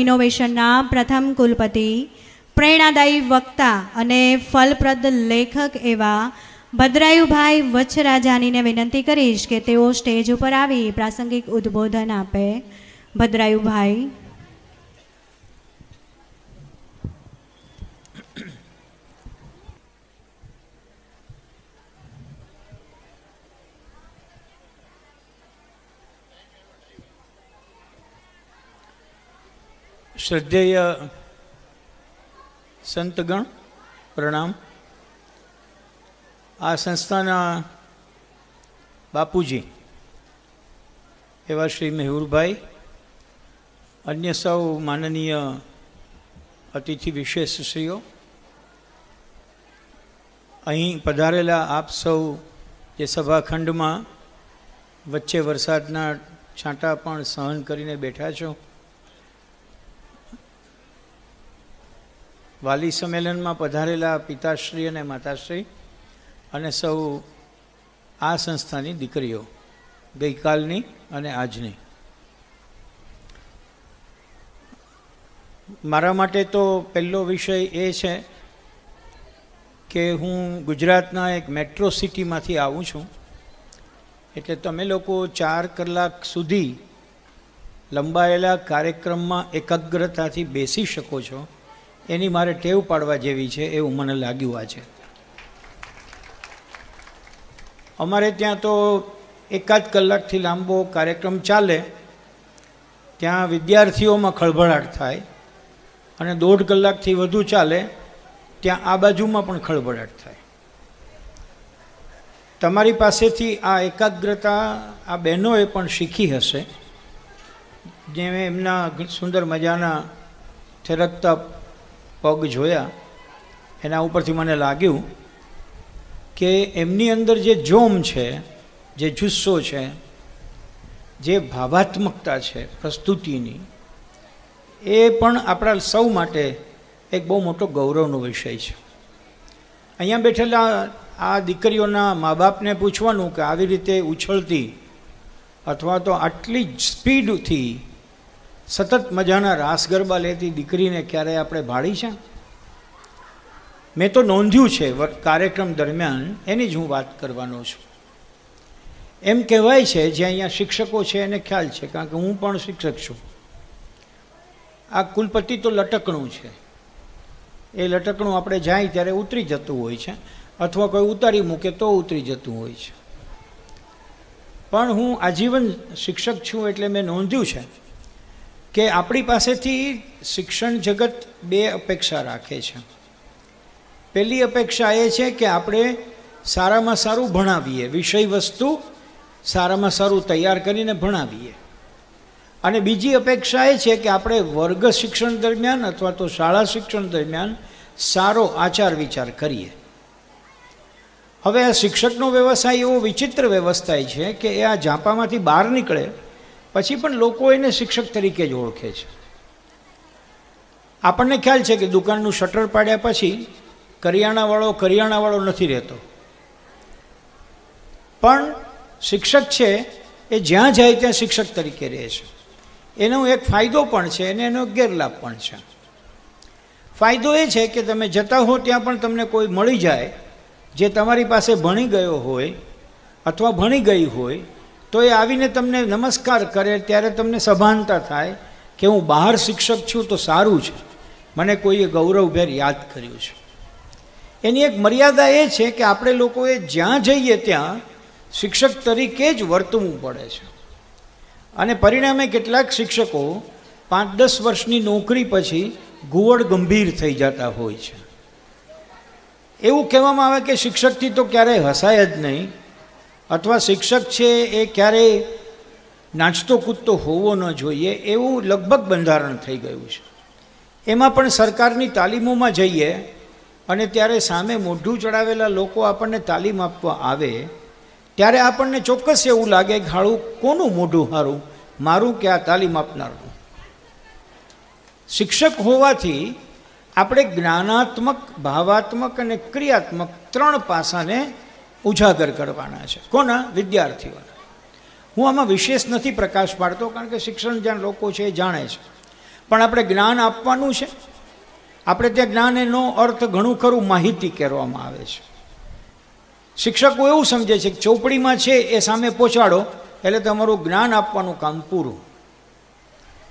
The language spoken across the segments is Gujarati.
ઇનોવેશનના પ્રથમ કુલપતિ પ્રેરણાદાયી વક્તા અને ફલપ્રદ લેખક એવા ભદ્રાયુભાઈ વચ્છરાજાનીને વિનંતી કરીશ કે તેઓ સ્ટેજ ઉપર આવી પ્રાસંગિક ઉદબોધન આપે ભદ્રાયુભાઈ શ્રદ્ધેય સંતગણ પ્રણામ આ સંસ્થાના બાપુજી એવા શ્રી મેહુરભાઈ અન્ય સૌ માનનીય અતિથિ વિશેષશ્રીઓ અહીં પધારેલા આપ સૌ જે સભાખંડમાં વચ્ચે વરસાદના છાંટા પણ સહન કરીને બેઠા છો વાલી સંમેલનમાં પધારેલા પિતાશ્રી અને માતાશ્રી અને સૌ આ સંસ્થાની દીકરીઓ ગઈકાલની અને આજની મારા માટે તો પહેલો વિષય એ છે કે હું ગુજરાતના એક મેટ્રો સિટીમાંથી આવું છું એટલે તમે લોકો ચાર કલાક સુધી લંબાયેલા કાર્યક્રમમાં એકાગ્રતાથી બેસી શકો છો એની મારે ટેવ પાડવા જેવી છે એવું મને લાગ્યું આ છે અમારે ત્યાં તો એકાદ કલાકથી લાંબો કાર્યક્રમ ચાલે ત્યાં વિદ્યાર્થીઓમાં ખળભળાટ થાય અને દોઢ કલાકથી વધુ ચાલે ત્યાં આ બાજુમાં પણ ખળભળાટ થાય તમારી પાસેથી આ એકાગ્રતા આ બહેનોએ પણ શીખી હશે જેમ એમના સુંદર મજાના થેરકતા પગ જોયા એના ઉપરથી મને લાગ્યું કે એમની અંદર જે જોમ છે જે જુસ્સો છે જે ભાવાત્મકતા છે પ્રસ્તુતિની એ પણ આપણા સૌ માટે એક બહુ મોટો ગૌરવનો વિષય છે અહીંયા બેઠેલા આ દીકરીઓના મા બાપને પૂછવાનું કે આવી રીતે ઉછળતી અથવા તો આટલી જ સ્પીડથી સતત મજાના રાસ ગરબા લેતી દીકરીને ક્યારેય આપણે ભાળી છે મેં તો નોંધ્યું છે કાર્યક્રમ દરમિયાન એની જ હું વાત કરવાનો છું એમ કહેવાય છે જે અહીંયા શિક્ષકો છે એને ખ્યાલ છે કારણ કે હું પણ શિક્ષક છું આ કુલપતિ તો લટકણું છે એ લટકણું આપણે જાય ત્યારે ઉતરી જતું હોય છે અથવા કોઈ ઉતારી મૂકે તો ઉતરી જતું હોય છે પણ હું આજીવન શિક્ષક છું એટલે મેં નોંધ્યું છે કે આપણી પાસેથી શિક્ષણ જગત બે અપેક્ષા રાખે છે પહેલી અપેક્ષા એ છે કે આપણે સારામાં સારું ભણાવીએ વિષય વસ્તુ સારામાં સારું તૈયાર કરીને ભણાવીએ અને બીજી અપેક્ષા એ છે કે આપણે વર્ગ શિક્ષણ દરમિયાન અથવા તો શાળા શિક્ષણ દરમિયાન સારો આચાર વિચાર કરીએ હવે આ શિક્ષકનો વ્યવસાય એવો વિચિત્ર વ્યવસાય છે કે એ આ ઝાંપામાંથી બહાર નીકળે પછી પણ લોકો એને શિક્ષક તરીકે જ ઓળખે છે આપણને ખ્યાલ છે કે દુકાનનું શટર પાડ્યા પછી કરિયાણાવાળો કરિયાણાવાળો નથી રહેતો પણ શિક્ષક છે એ જ્યાં જાય ત્યાં શિક્ષક તરીકે રહે છે એનો એક ફાયદો પણ છે અને એનો ગેરલાભ પણ છે ફાયદો એ છે કે તમે જતા હો ત્યાં પણ તમને કોઈ મળી જાય જે તમારી પાસે ભણી ગયો હોય અથવા ભણી ગઈ હોય તો એ આવીને તમને નમસ્કાર કરે ત્યારે તમને સભાનતા થાય કે હું બહાર શિક્ષક છું તો સારું છે મને કોઈએ ગૌરવભેર યાદ કર્યું છે એની એક મર્યાદા એ છે કે આપણે લોકોએ જ્યાં જઈએ ત્યાં શિક્ષક તરીકે જ વર્તવું પડે છે અને પરિણામે કેટલાક શિક્ષકો પાંચ દસ વર્ષની નોકરી પછી ગુવડ ગંભીર થઈ જતા હોય છે એવું કહેવામાં આવે કે શિક્ષકથી તો ક્યારેય હસાય જ નહીં અથવા શિક્ષક છે એ ક્યારેય નાચતો કૂદતો હોવો ન જોઈએ એવું લગભગ બંધારણ થઈ ગયું છે એમાં પણ સરકારની તાલીમોમાં જઈએ અને ત્યારે સામે મોઢું ચડાવેલા લોકો આપણને તાલીમ આપવા આવે ત્યારે આપણને ચોક્કસ એવું લાગે ઘાળું કોનું મોઢું હારું મારું કે આ તાલીમ આપનારનું શિક્ષક હોવાથી આપણે જ્ઞાનાત્મક ભાવાત્મક અને ક્રિયાત્મક ત્રણ પાસાને ઉજાગર કરવાના છે કોના વિદ્યાર્થીઓના હું આમાં વિશેષ નથી પ્રકાશ પાડતો કારણ કે શિક્ષણ જ્યાં લોકો છે એ જાણે છે પણ આપણે જ્ઞાન આપવાનું છે આપણે ત્યાં જ્ઞાન એનો અર્થ ઘણું ખરું માહિતી કહેવામાં આવે છે શિક્ષકો એવું સમજે છે કે ચોપડીમાં છે એ સામે પહોંચાડો એટલે તમારું જ્ઞાન આપવાનું કામ પૂરું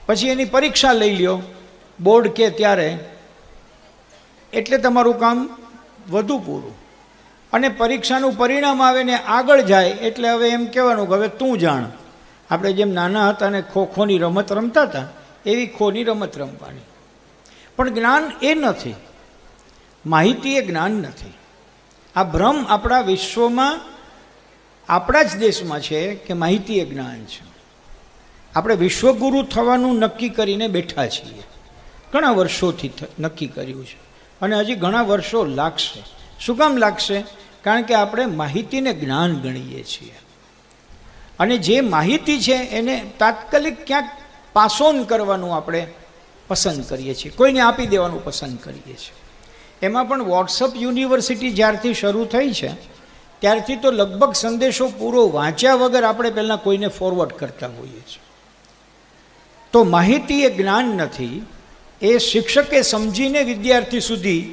પછી એની પરીક્ષા લઈ લ્યો બોર્ડ કે ત્યારે એટલે તમારું કામ વધુ પૂરું અને પરીક્ષાનું પરિણામ આવે ને આગળ જાય એટલે હવે એમ કહેવાનું કે હવે તું જાણ આપણે જેમ નાના હતા ને ખો ખોની રમત રમતા હતા એવી ખોની રમત રમવાની પણ જ્ઞાન એ નથી માહિતી એ જ્ઞાન નથી આ ભ્રમ આપણા વિશ્વમાં આપણા જ દેશમાં છે કે માહિતી એ જ્ઞાન છે આપણે વિશ્વગુરુ થવાનું નક્કી કરીને બેઠા છીએ ઘણા વર્ષોથી નક્કી કર્યું છે અને હજી ઘણા વર્ષો લાગશે શું કામ લાગશે કારણ કે આપણે માહિતીને જ્ઞાન ગણીએ છીએ અને જે માહિતી છે એને તાત્કાલિક ક્યાંક પાસોન કરવાનું આપણે પસંદ કરીએ છીએ કોઈને આપી દેવાનું પસંદ કરીએ છીએ એમાં પણ વોટ્સઅપ યુનિવર્સિટી જ્યારથી શરૂ થઈ છે ત્યારથી તો લગભગ સંદેશો પૂરો વાંચ્યા વગર આપણે પહેલાં કોઈને ફોરવર્ડ કરતા હોઈએ છીએ તો માહિતી એ જ્ઞાન નથી એ શિક્ષકે સમજીને વિદ્યાર્થી સુધી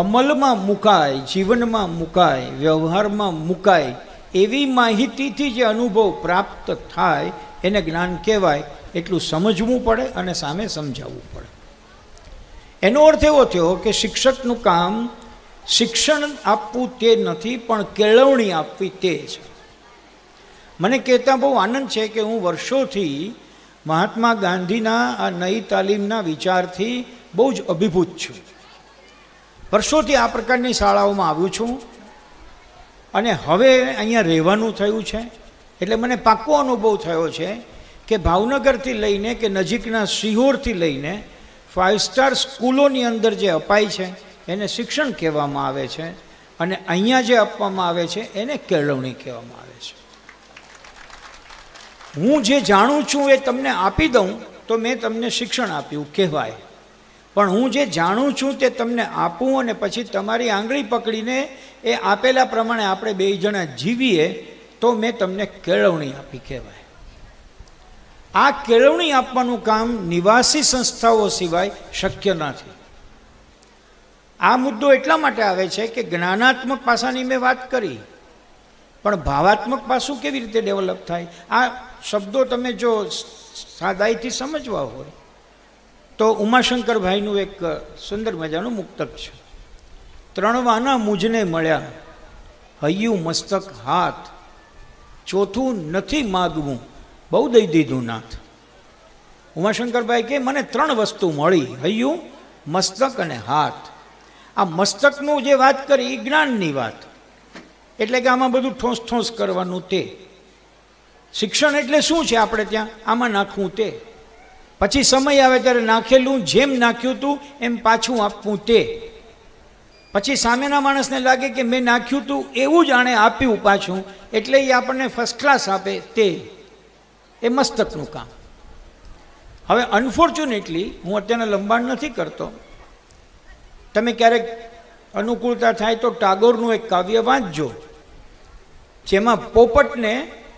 અમલમાં મુકાય જીવનમાં મુકાય વ્યવહારમાં મુકાય એવી માહિતીથી જે અનુભવ પ્રાપ્ત થાય એને જ્ઞાન કહેવાય એટલું સમજવું પડે અને સામે સમજાવવું પડે એનો અર્થ એવો થયો કે શિક્ષકનું કામ શિક્ષણ આપવું તે નથી પણ કેળવણી આપવી તે છે મને કહેતા બહુ આનંદ છે કે હું વર્ષોથી મહાત્મા ગાંધીના આ નઈ તાલીમના વિચારથી બહુ જ અભિભૂત છું વર્ષોથી આ પ્રકારની શાળાઓમાં આવ્યું છું અને હવે અહીંયા રહેવાનું થયું છે એટલે મને પાક્કો અનુભવ થયો છે કે ભાવનગરથી લઈને કે નજીકના સિહોરથી લઈને ફાઇવ સ્ટાર સ્કૂલોની અંદર જે અપાય છે એને શિક્ષણ કહેવામાં આવે છે અને અહીંયા જે આપવામાં આવે છે એને કેળવણી કહેવામાં આવે છે હું જે જાણું છું એ તમને આપી દઉં તો મેં તમને શિક્ષણ આપ્યું કહેવાય પણ હું જે જાણું છું તે તમને આપું અને પછી તમારી આંગળી પકડીને એ આપેલા પ્રમાણે આપણે બે જણા જીવીએ તો મેં તમને કેળવણી આપી કહેવાય આ કેળવણી આપવાનું કામ નિવાસી સંસ્થાઓ સિવાય શક્ય નથી આ મુદ્દો એટલા માટે આવે છે કે જ્ઞાનાત્મક પાસાની મેં વાત કરી પણ ભાવાત્મક પાસું કેવી રીતે ડેવલપ થાય આ શબ્દો તમે જો સાદાઈથી સમજવા હોય તો ઉમાશંકરભાઈનું એક સુંદર મજાનું મુક્તક છે ત્રણ વાના મુજને મળ્યા હૈયું મસ્તક હાથ ચોથું નથી માગવું બહુ દઈ દીધું નાથ ઉમાશંકરભાઈ કે મને ત્રણ વસ્તુ મળી હૈયું મસ્તક અને હાથ આ મસ્તકનું જે વાત કરી એ જ્ઞાનની વાત એટલે કે આમાં બધું ઠોંસ ઠોંસ કરવાનું તે શિક્ષણ એટલે શું છે આપણે ત્યાં આમાં નાખવું તે પછી સમય આવે ત્યારે નાખેલું જેમ નાખ્યું હતું એમ પાછું આપવું તે પછી સામેના માણસને લાગે કે મેં નાખ્યું હતું એવું જ આણે આપ્યું પાછું એટલે એ આપણને ફર્સ્ટ ક્લાસ આપે તે એ મસ્તકનું કામ હવે અનફોર્ચ્યુનેટલી હું અત્યારના લંબાણ નથી કરતો તમે ક્યારેક અનુકૂળતા થાય તો ટાગોરનું એક કાવ્ય વાંચજો જેમાં પોપટને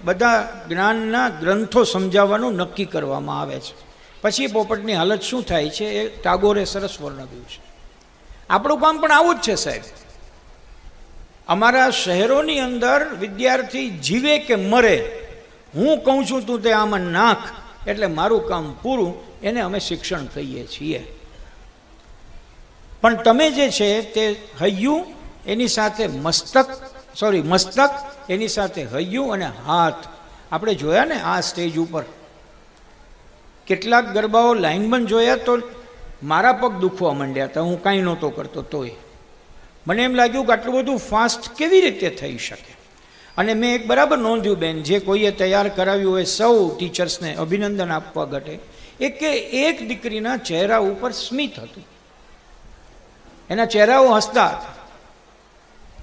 બધા જ્ઞાનના ગ્રંથો સમજાવવાનું નક્કી કરવામાં આવે છે પછી પોપટની હાલત શું થાય છે એ ટાગોરે સરસ વર્ણવ્યું છે આપણું કામ પણ આવું જ છે સાહેબ અમારા શહેરોની અંદર વિદ્યાર્થી જીવે કે મરે હું કહું છું તું તે આમાં નાખ એટલે મારું કામ પૂરું એને અમે શિક્ષણ કહીએ છીએ પણ તમે જે છે તે હૈયું એની સાથે મસ્તક સોરી મસ્તક એની સાથે હૈયું અને હાથ આપણે જોયા ને આ સ્ટેજ ઉપર કેટલાક ગરબાઓ લાઇનમાં જોયા તો મારા પગ દુખવા માંડ્યા હતા હું કાંઈ નહોતો કરતો તોય મને એમ લાગ્યું કે આટલું બધું ફાસ્ટ કેવી રીતે થઈ શકે અને મેં એક બરાબર નોંધ્યું બેન જે કોઈએ તૈયાર કરાવ્યું હોય સૌ ટીચર્સને અભિનંદન આપવા ઘટે એ કે એક દીકરીના ચહેરા ઉપર સ્મિત હતું એના ચહેરાઓ હસતા હતા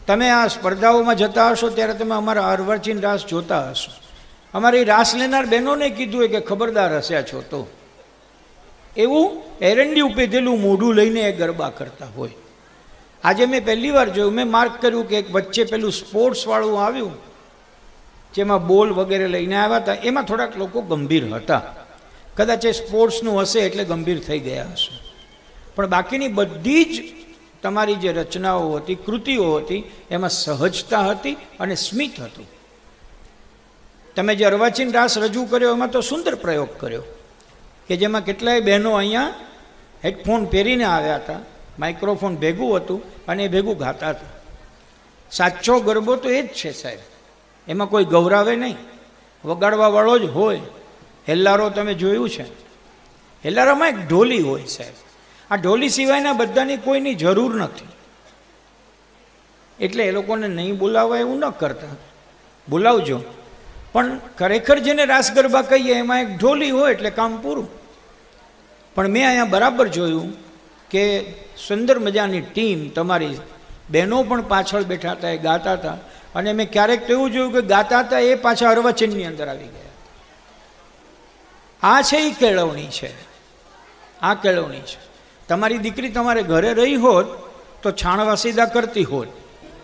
તમે આ સ્પર્ધાઓમાં જતા હશો ત્યારે તમે અમારા અરવરચીન રાસ જોતા હશો અમારી રાસ લેનાર બહેનોને કીધું કે ખબરદાર હશે છો તો એવું એરંડી ઉપેધેલું મોઢું લઈને એ ગરબા કરતા હોય આજે મેં પહેલી વાર જોયું મેં માર્ક કર્યું કે એક વચ્ચે પેલું સ્પોર્ટ્સવાળું આવ્યું જેમાં બોલ વગેરે લઈને આવ્યા હતા એમાં થોડાક લોકો ગંભીર હતા કદાચ એ સ્પોર્ટ્સનું હશે એટલે ગંભીર થઈ ગયા હશે પણ બાકીની બધી જ તમારી જે રચનાઓ હતી કૃતિઓ હતી એમાં સહજતા હતી અને સ્મિત હતું તમે જે અર્વાચીન રાસ રજૂ કર્યો એમાં તો સુંદર પ્રયોગ કર્યો કે જેમાં કેટલાય બહેનો અહીંયા હેડફોન પહેરીને આવ્યા હતા માઇક્રોફોન ભેગું હતું અને એ ભેગું ગાતા હતા સાચો ગરબો તો એ જ છે સાહેબ એમાં કોઈ ગૌરાવે નહીં વગાડવાવાળો જ હોય હેલ્લારો તમે જોયું છે હેલ્લારામાં એક ઢોલી હોય સાહેબ આ ઢોલી સિવાયના બધાની કોઈની જરૂર નથી એટલે એ લોકોને નહીં બોલાવવા એવું ન કરતા બોલાવજો પણ ખરેખર જેને રાસ ગરબા કહીએ એમાં એક ઢોલી હોય એટલે કામ પૂરું પણ મેં અહીંયા બરાબર જોયું કે સુંદર મજાની ટીમ તમારી બહેનો પણ પાછળ બેઠા હતા એ ગાતા હતા અને મેં ક્યારેક તો એવું જોયું કે ગાતા હતા એ પાછા અર્વચનની અંદર આવી ગયા આ છે એ કેળવણી છે આ કેળવણી છે તમારી દીકરી તમારે ઘરે રહી હોત તો છાણવા સીધા કરતી હોત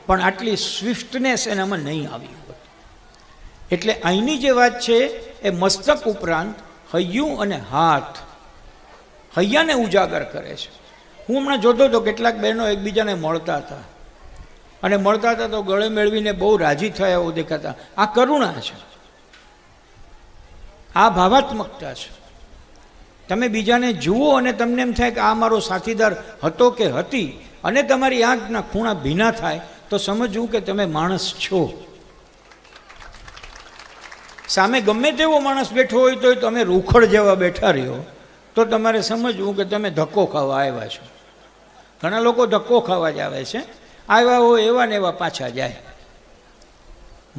પણ આટલી સ્વિફ્ટનેસ એનામાં નહીં આવી હોત એટલે અહીંની જે વાત છે એ મસ્તક ઉપરાંત હૈયું અને હાથ હૈયાને ઉજાગર કરે છે હું હમણાં જોતો હતો કેટલાક બહેનો એકબીજાને મળતા હતા અને મળતા હતા તો ગળે મેળવીને બહુ રાજી થયા એવું દેખાતા આ કરુણા છે આ ભાવાત્મકતા છે તમે બીજાને જુઓ અને તમને એમ થાય કે આ મારો સાથીદાર હતો કે હતી અને તમારી આંખના ખૂણા ભીના થાય તો સમજવું કે તમે માણસ છો સામે ગમે તેવો માણસ બેઠો હોય તો તમે રૂખડ જેવા બેઠા રહ્યો તો તમારે સમજવું કે તમે ધક્કો ખાવા આવ્યા છો ઘણા લોકો ધક્કો ખાવા જ આવે છે આવ્યા હોય એવા ને એવા પાછા જાય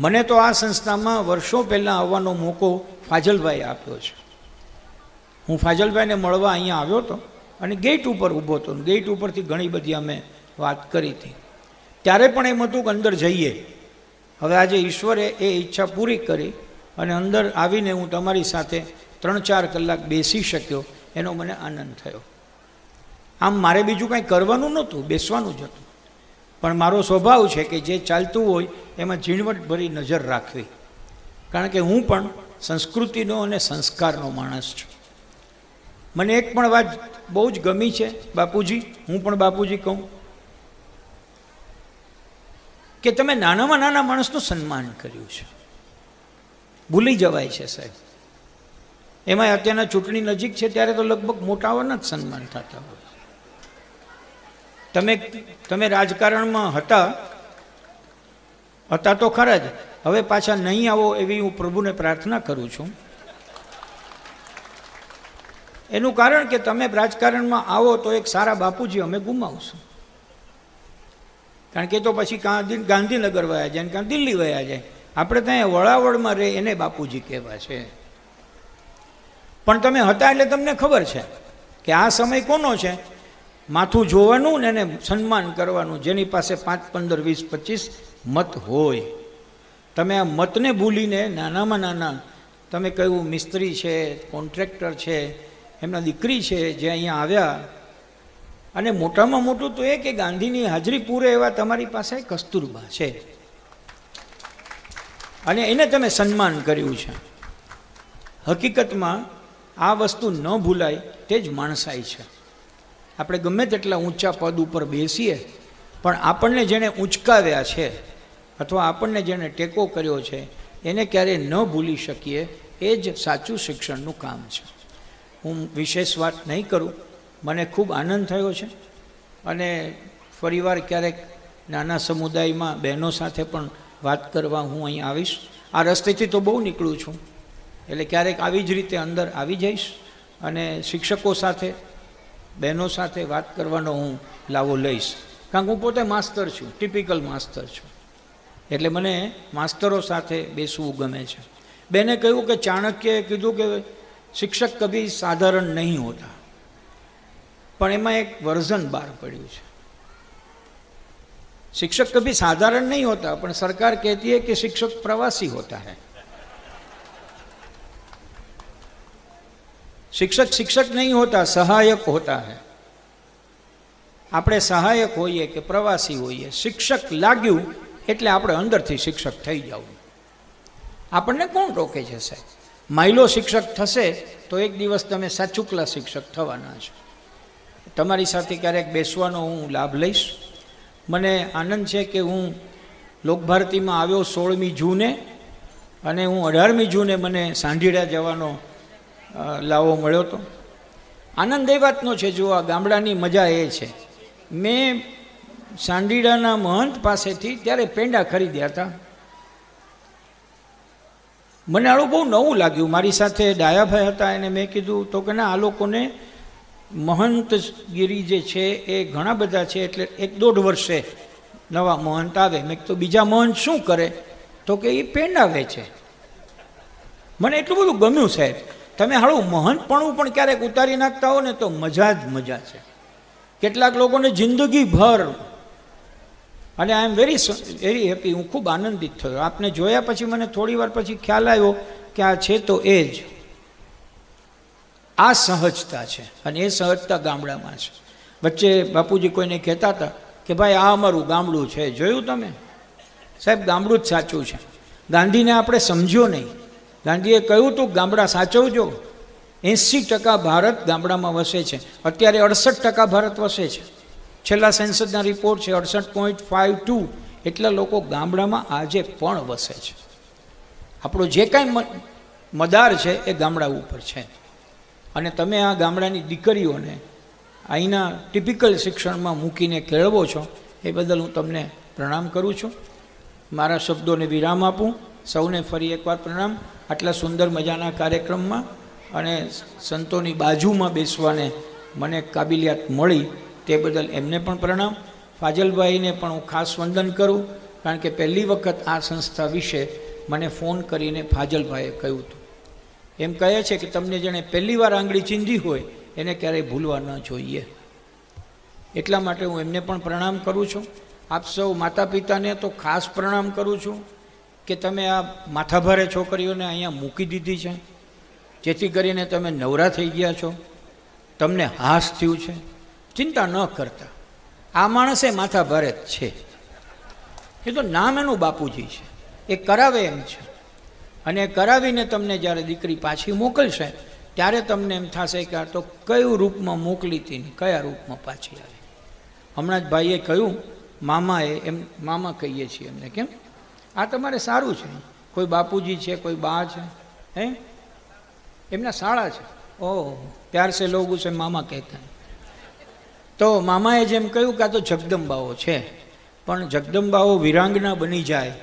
મને તો આ સંસ્થામાં વર્ષો પહેલાં આવવાનો મોકો ફાજલભાઈ આપ્યો છે હું ફાજલભાઈને મળવા અહીંયા આવ્યો હતો અને ગેટ ઉપર ઊભો હતો ગેટ ઉપરથી ઘણી બધી અમે વાત કરી હતી ત્યારે પણ એમ હતું કે અંદર જઈએ હવે આજે ઈશ્વરે એ ઈચ્છા પૂરી કરી અને અંદર આવીને હું તમારી સાથે ત્રણ ચાર કલાક બેસી શક્યો એનો મને આનંદ થયો આમ મારે બીજું કાંઈ કરવાનું નહોતું બેસવાનું જ હતું પણ મારો સ્વભાવ છે કે જે ચાલતું હોય એમાં ઝીણવટ ભરી નજર રાખવી કારણ કે હું પણ સંસ્કૃતિનો અને સંસ્કારનો માણસ છું મને એક પણ વાત બહુ જ ગમી છે બાપુજી હું પણ બાપુજી કહું કે તમે નાનામાં નાના માણસનું સન્માન કર્યું છે ભૂલી જવાય છે સાહેબ એમાં અત્યારના ચૂંટણી નજીક છે ત્યારે તો લગભગ મોટાઓના જ સન્માન થતા હોય તમે તમે રાજકારણમાં હતા હતા તો ખરા જ હવે પાછા નહીં આવો એવી હું પ્રભુને પ્રાર્થના કરું છું એનું કારણ કે તમે રાજકારણમાં આવો તો એક સારા બાપુજી અમે ગુમાવશું કારણ કે તો પછી ગાંધીનગર વયા જાય કાં દિલ્હી વયા જાય આપણે ત્યાં વળાવળમાં રહે એને બાપુજી કહેવા છે પણ તમે હતા એટલે તમને ખબર છે કે આ સમય કોનો છે માથું જોવાનું ને એને સન્માન કરવાનું જેની પાસે પાંચ પંદર વીસ પચીસ મત હોય તમે આ મતને ભૂલીને નાનામાં નાના તમે કહ્યું મિસ્ત્રી છે કોન્ટ્રેક્ટર છે એમના દીકરી છે જે અહીંયા આવ્યા અને મોટામાં મોટું તો એ કે ગાંધીની હાજરી પૂરે એવા તમારી પાસે કસ્તુરબા છે અને એને તમે સન્માન કર્યું છે હકીકતમાં આ વસ્તુ ન ભૂલાય તે જ માણસાઈ છે આપણે ગમે તેટલા ઊંચા પદ ઉપર બેસીએ પણ આપણને જેણે ઉંચકાવ્યા છે અથવા આપણને જેણે ટેકો કર્યો છે એને ક્યારેય ન ભૂલી શકીએ એ જ સાચું શિક્ષણનું કામ છે હું વિશેષ વાત નહીં કરું મને ખૂબ આનંદ થયો છે અને ફરીવાર ક્યારેક નાના સમુદાયમાં બહેનો સાથે પણ વાત કરવા હું અહીં આવીશ આ રસ્તેથી તો બહુ નીકળું છું એટલે ક્યારેક આવી જ રીતે અંદર આવી જઈશ અને શિક્ષકો સાથે બહેનો સાથે વાત કરવાનો હું લાવો લઈશ કારણ કે હું પોતે માસ્તર છું ટિપિકલ માસ્તર છું એટલે મને માસ્તરો સાથે બેસવું ગમે છે બેને કહ્યું કે ચાણક્યએ કીધું કે શિક્ષક કભી સાધારણ નહીં હોતા પણ એમાં એક વર્ઝન બહાર પડ્યું છે શિક્ષક કભી સાધારણ નહીં હોતા પણ સરકાર કહેતી કે શિક્ષક પ્રવાસી હોતા હૈ શિક્ષક શિક્ષક નહીં હોતા સહાયક હોતા होता આપણે સહાયક હોઈએ કે પ્રવાસી હોઈએ શિક્ષક લાગ્યું એટલે આપણે અંદરથી શિક્ષક થઈ જવું આપણને કોણ રોકે છે સાહેબ માઇલો શિક્ષક થશે તો એક દિવસ તમે સાચુકલા શિક્ષક થવાના છો તમારી સાથે ક્યારેક બેસવાનો હું લાભ લઈશ મને આનંદ છે કે હું લોકભારતીમાં આવ્યો સોળમી જૂને અને હું અઢારમી જૂને મને સાંઢીડા જવાનો લાવો મળ્યો હતો આનંદ એ વાતનો છે જો આ ગામડાની મજા એ છે મેં સાંઢીડાના મહંત પાસેથી ત્યારે પેંડા ખરીદ્યા હતા મને આળું બહુ નવું લાગ્યું મારી સાથે ડાયાભાઈ હતા એને મેં કીધું તો કે ના આ લોકોને મહંતગીરી જે છે એ ઘણા બધા છે એટલે એક દોઢ વર્ષે નવા મહંત આવે મેં તો બીજા મહંત શું કરે તો કે એ પેંડાવે છે મને એટલું બધું ગમ્યું સાહેબ તમે હાળું મહંતપણું પણ ક્યારેક ઉતારી નાખતા હો ને તો મજા જ મજા છે કેટલાક લોકોને જિંદગી ભર અને I am very very happy હું ખૂબ આનંદિત થયો આપને જોયા પછી મને થોડી વાર પછી ખ્યાલ આવ્યો કે આ છે તો એ જ આ સહજતા છે અને એ સહજતા ગામડામાં છે વચ્ચે બાપુજી કોઈને કહેતા હતા કે ભાઈ આ અમારું ગામડું છે જોયું તમે સાહેબ ગામડું જ સાચું છે ગાંધીને આપણે સમજ્યો નહીં ગાંધીએ કહ્યું તું ગામડા સાચવજો એંસી ટકા ભારત ગામડામાં વસે છે અત્યારે અડસઠ ટકા ભારત વસે છે છેલ્લા સેન્સદના રિપોર્ટ છે અડસઠ પોઈન્ટ ફાઇવ ટુ એટલા લોકો ગામડામાં આજે પણ વસે છે આપણો જે કાંઈ મદાર છે એ ગામડા ઉપર છે અને તમે આ ગામડાની દીકરીઓને અહીંના ટિપિકલ શિક્ષણમાં મૂકીને કેળવો છો એ બદલ હું તમને પ્રણામ કરું છું મારા શબ્દોને વિરામ આપું સૌને ફરી એકવાર પ્રણામ આટલા સુંદર મજાના કાર્યક્રમમાં અને સંતોની બાજુમાં બેસવાને મને કાબિલિયાત મળી તે બદલ એમને પણ પ્રણામ ફાજલભાઈને પણ હું ખાસ વંદન કરું કારણ કે પહેલી વખત આ સંસ્થા વિશે મને ફોન કરીને ફાજલભાઈએ કહ્યું હતું એમ કહે છે કે તમને જેણે પહેલી વાર આંગળી ચીંધી હોય એને ક્યારેય ભૂલવા ન જોઈએ એટલા માટે હું એમને પણ પ્રણામ કરું છું આપ સૌ માતા પિતાને તો ખાસ પ્રણામ કરું છું કે તમે આ માથાભારે છોકરીઓને અહીંયા મૂકી દીધી છે જેથી કરીને તમે નવરા થઈ ગયા છો તમને હાસ થયું છે ચિંતા ન કરતા આ માણસે માથાભારે જ છે એ તો નામ એનું બાપુજી છે એ કરાવે એમ છે અને કરાવીને તમને જ્યારે દીકરી પાછી મોકલશે ત્યારે તમને એમ થશે કે આ તો કયું રૂપમાં મોકલી હતી ને કયા રૂપમાં પાછી આવી હમણાં જ ભાઈએ કહ્યું મામાએ એમ મામા કહીએ છીએ એમને કેમ આ તમારે સારું છે કોઈ બાપુજી છે કોઈ બા છે હે એમના શાળા છે ઓહ ત્યાર સે લોકો છે મામા કહેતા તો મામાએ જેમ કહ્યું કે આ તો જગદંબાઓ છે પણ જગદંબાઓ વિરાંગના બની જાય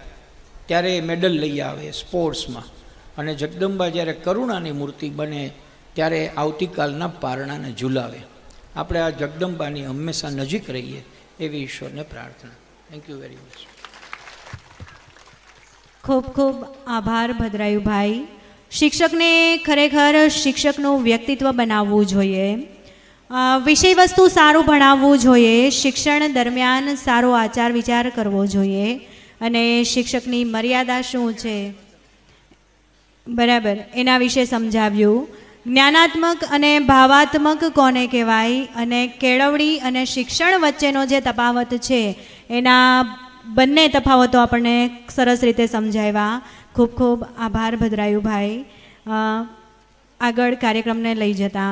ત્યારે એ મેડલ લઈ આવે સ્પોર્ટ્સમાં અને જગદંબા જ્યારે કરુણાની મૂર્તિ બને ત્યારે આવતીકાલના પારણાને ઝુલાવે આપણે આ જગદંબાની હંમેશા નજીક રહીએ એવી ઈશ્વરને પ્રાર્થના થેન્ક યુ વેરી મચ ખૂબ ખૂબ આભાર ભદ્રાયુભાઈ શિક્ષકને ખરેખર શિક્ષકનું વ્યક્તિત્વ બનાવવું જોઈએ વિષય વસ્તુ સારું ભણાવવું જોઈએ શિક્ષણ દરમિયાન સારો આચાર વિચાર કરવો જોઈએ અને શિક્ષકની મર્યાદા શું છે બરાબર એના વિશે સમજાવ્યું જ્ઞાનાત્મક અને ભાવાત્મક કોને કહેવાય અને કેળવણી અને શિક્ષણ વચ્ચેનો જે તફાવત છે એના બંને તફાવતો આપણને સરસ રીતે સમજાવ્યા ખૂબ ખૂબ આભાર ભદ્રાયુભાઈ આગળ કાર્યક્રમને લઈ જતા